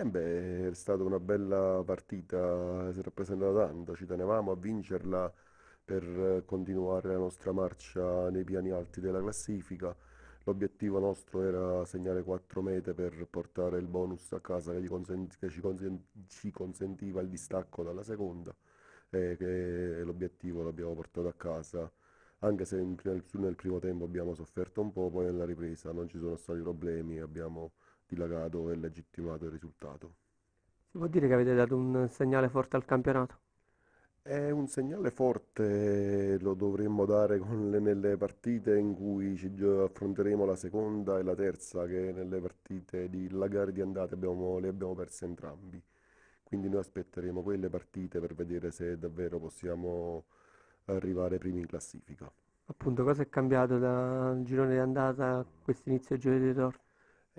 Eh beh, è stata una bella partita, si è rappresentata tanto, ci tenevamo a vincerla per continuare la nostra marcia nei piani alti della classifica. L'obiettivo nostro era segnare 4 mete per portare il bonus a casa che, gli consen- che ci, consen- ci consentiva il distacco dalla seconda e che l'obiettivo l'abbiamo portato a casa anche se in- nel, nel primo tempo abbiamo sofferto un po', poi nella ripresa non ci sono stati problemi, abbiamo dilagato e legittimato il risultato. Si può dire che avete dato un segnale forte al campionato? È un segnale forte, lo dovremmo dare le, nelle partite in cui ci affronteremo la seconda e la terza, che nelle partite di la gara di andata abbiamo, le abbiamo perse entrambi. Quindi noi aspetteremo quelle partite per vedere se davvero possiamo arrivare primi in classifica. Appunto, cosa è cambiato dal girone di andata a questo inizio giovedì torno?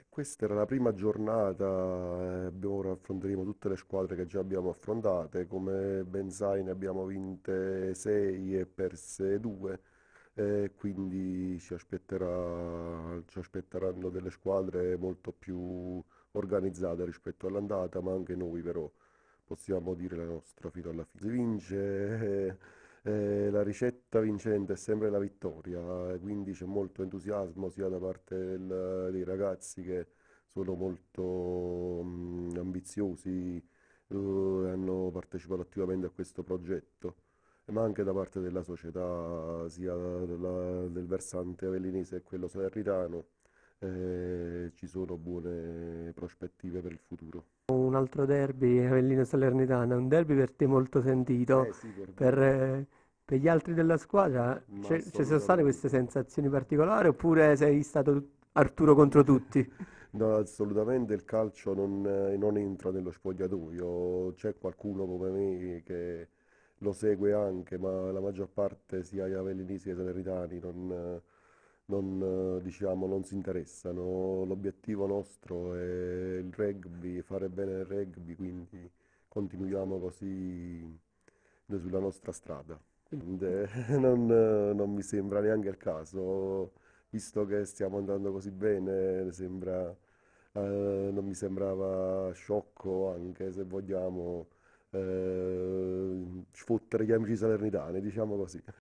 E questa era la prima giornata, eh, abbiamo- ora affronteremo tutte le squadre che già abbiamo affrontate, come ben sai ne abbiamo vinte 6 e perse 2, quindi ci aspetterà- ci aspetteranno delle squadre molto più organizzate rispetto all'andata, ma anche noi però possiamo dire la nostra fino alla fine. Si vince... Eh, eh, la ricetta vincente è sempre la vittoria, eh, quindi c'è molto entusiasmo sia da parte del- dei ragazzi che sono molto mm, ambiziosi eh, e hanno partecipato attivamente a questo progetto, ma anche da parte della società, sia della- del versante avellinese che quello salernitano eh, ci sono buone prospettive per il futuro. Un altro derby, Avellino-Salernitana, un derby per te molto sentito, eh sì, per, per, eh, per, gli altri della squadra ci sono state queste sensazioni particolari oppure sei stato Arturo contro tutti? No, assolutamente il calcio non, eh, non entra nello spogliatoio, c'è qualcuno come me che lo segue anche, ma la maggior parte sia gli avellinesi che i salernitani non non, eh, diciamo, non si interessano. L'obiettivo nostro è il rugby, fare bene il rugby, quindi continuiamo così sulla nostra strada. Eh, non, eh, non, mi sembra neanche il caso, visto che stiamo andando così bene, sembra, eh, non mi sembrava sciocco anche se vogliamo eh, sfottere gli amici salernitani, diciamo così.